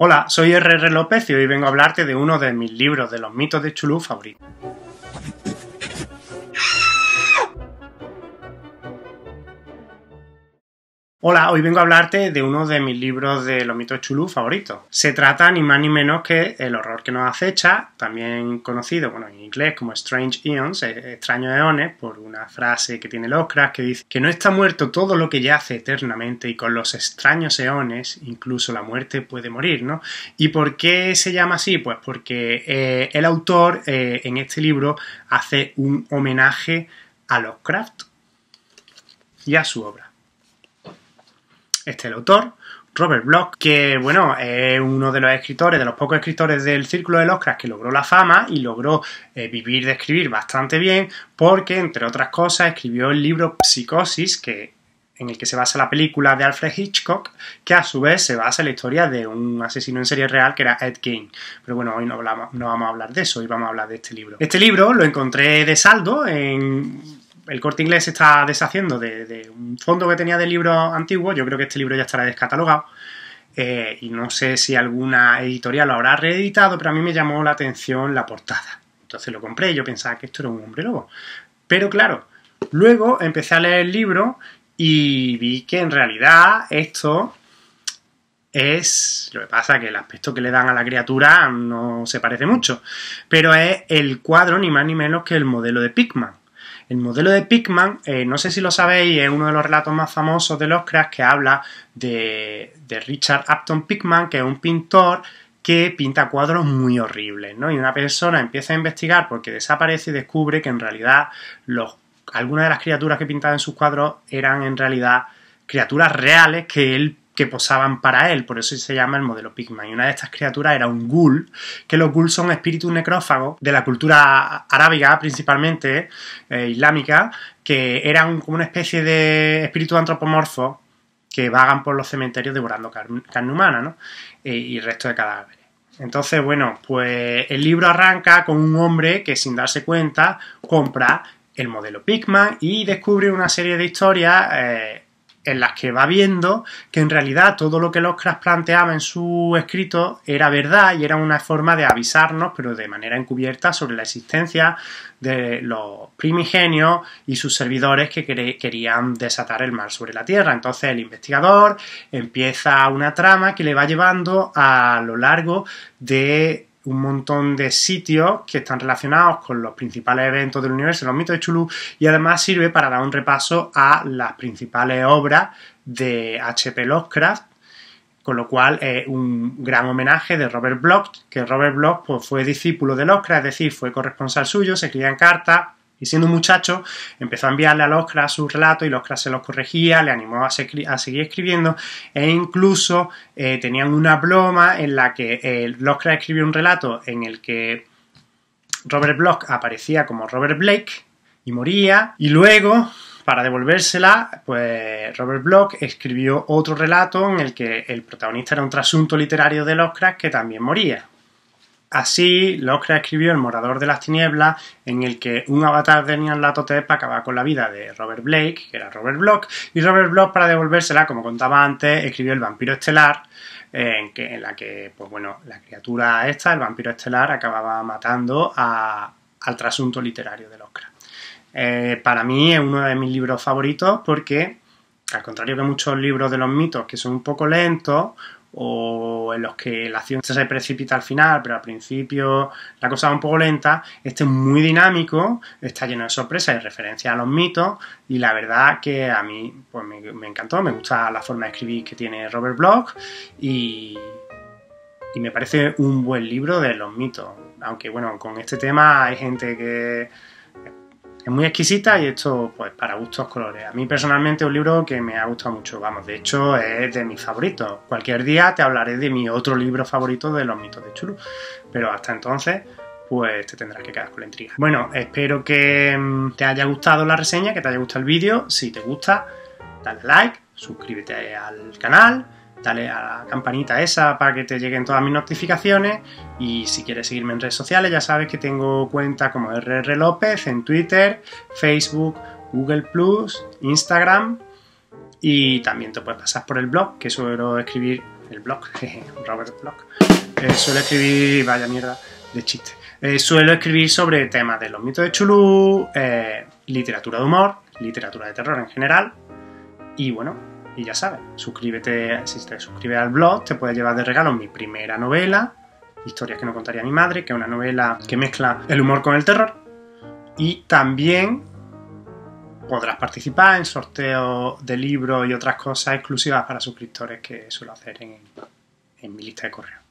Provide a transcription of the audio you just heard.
Hola, soy RR López y hoy vengo a hablarte de uno de mis libros de los mitos de Chulú favoritos. Hola, hoy vengo a hablarte de uno de mis libros de los mitos chulú favoritos. Se trata ni más ni menos que El horror que nos acecha, también conocido, bueno, en inglés como Strange Eons, eh, extraños eones, por una frase que tiene Lovecraft que dice que no está muerto todo lo que yace eternamente y con los extraños eones incluso la muerte puede morir, ¿no? ¿Y por qué se llama así? Pues porque eh, el autor eh, en este libro hace un homenaje a Lovecraft y a su obra este es el autor, Robert Bloch, que bueno, es uno de los escritores, de los pocos escritores del Círculo de Loscras que logró la fama y logró eh, vivir de escribir bastante bien, porque entre otras cosas escribió el libro Psicosis, que en el que se basa la película de Alfred Hitchcock, que a su vez se basa en la historia de un asesino en serie real que era Ed King Pero bueno, hoy no, no vamos a hablar de eso, hoy vamos a hablar de este libro. Este libro lo encontré de saldo en el corte inglés se está deshaciendo de, un fondo que tenía de libros antiguos. Yo creo que este libro ya estará descatalogado. Eh, y no sé si alguna editorial lo habrá reeditado, pero a mí me llamó la atención la portada. Entonces lo compré y yo pensaba que esto era un hombre lobo. Pero claro, luego empecé a leer el libro y vi que en realidad esto es. Lo que pasa es que el aspecto que le dan a la criatura no se parece mucho. Pero es el cuadro, ni más ni menos que el modelo de Pigman. El modelo de Pickman, eh, no sé si lo sabéis, es uno de los relatos más famosos de los cracks que habla de, Richard Upton Pickman, que es un pintor que pinta cuadros muy horribles, ¿no? Y una persona empieza a investigar porque desaparece y descubre que en realidad los, algunas de las criaturas que pintaba en sus cuadros eran en realidad criaturas reales que él que posaban para él, por eso se llama el modelo Pigman. Y una de estas criaturas era un ghoul, que los ghouls son espíritus necrófagos de la cultura arábiga principalmente, eh, islámica, que eran como una especie de espíritu antropomorfo que vagan por los cementerios devorando carne humana, ¿no? E, y resto de cadáveres. Entonces, bueno, pues el libro arranca con un hombre que sin darse cuenta compra el modelo Pigman y descubre una serie de historias eh, en las que va viendo que en realidad todo lo que Lovecraft planteaba en su escrito era verdad y era una forma de avisarnos, pero de manera encubierta, sobre la existencia de los primigenios y sus servidores que querían desatar el mal sobre la tierra. Entonces el investigador empieza una trama que le va llevando a lo largo de un montón de sitios que están relacionados con los principales eventos del universo, los mitos de Chulú, y además sirve para dar un repaso a las principales obras de H.P. Lovecraft, con lo cual es un gran homenaje de Robert Bloch, que Robert Bloch pues, fue discípulo de Lovecraft, es decir, fue corresponsal suyo, se escribían cartas, y siendo un muchacho, empezó a enviarle a Oscar sus relatos y Oscar se los corregía, le animó a, seguir escribiendo e incluso eh, tenían una broma en la que eh, escribió un relato en el que Robert Block aparecía como Robert Blake y moría y luego para devolvérsela, pues Robert Block escribió otro relato en el que el protagonista era un trasunto literario de Oscar que también moría. Así, Locra escribió El Morador de las Tinieblas, en el que un avatar de Latotepa acaba con la vida de Robert Blake, que era Robert Block, y Robert Block, para devolvérsela, como contaba antes, escribió El Vampiro Estelar, en, la que, pues bueno, la criatura esta, el Vampiro Estelar, acababa matando al trasunto literario de Locra. Eh, para mí es uno de mis libros favoritos porque, al contrario que muchos libros de los mitos que son un poco lentos, o en los que la acción se precipita al final, pero al principio la cosa va un poco lenta, este es muy dinámico, está lleno de sorpresas y referencias a los mitos, y la verdad que a mí pues me, me encantó, me gusta la forma de escribir que tiene Robert Bloch, y, y me parece un buen libro de los mitos, aunque bueno, con este tema hay gente que es muy exquisita y esto, pues, para gustos colores. A mí personalmente es un libro que me ha gustado mucho, vamos, de hecho es de mis favoritos. Cualquier día te hablaré de mi otro libro favorito de los mitos de Chulu, pero hasta entonces pues te tendrás que quedar con la intriga. Bueno, espero que mm, te haya gustado la reseña, que te haya gustado el vídeo. Si te gusta, dale like, suscríbete al canal, dale a la campanita esa para que te lleguen todas mis notificaciones. Y si quieres seguirme en redes sociales, ya sabes que tengo cuenta como RR López en Twitter, Facebook, Google Plus, Instagram. Y también te puedes pasar por el blog, que suelo escribir. El blog, Robert Blog. Eh, suelo escribir. Vaya mierda de chiste. Eh, suelo escribir sobre temas de los mitos de Chulú, eh, literatura de humor, literatura de terror en general. Y bueno, y ya sabes, suscríbete, si te suscribes al blog, te puedes llevar de regalo mi primera novela, Historias que no contaría mi madre, que es una novela que mezcla el humor con el terror. Y también podrás participar en sorteos de libros y otras cosas exclusivas para suscriptores que suelo hacer en, en mi lista de correo.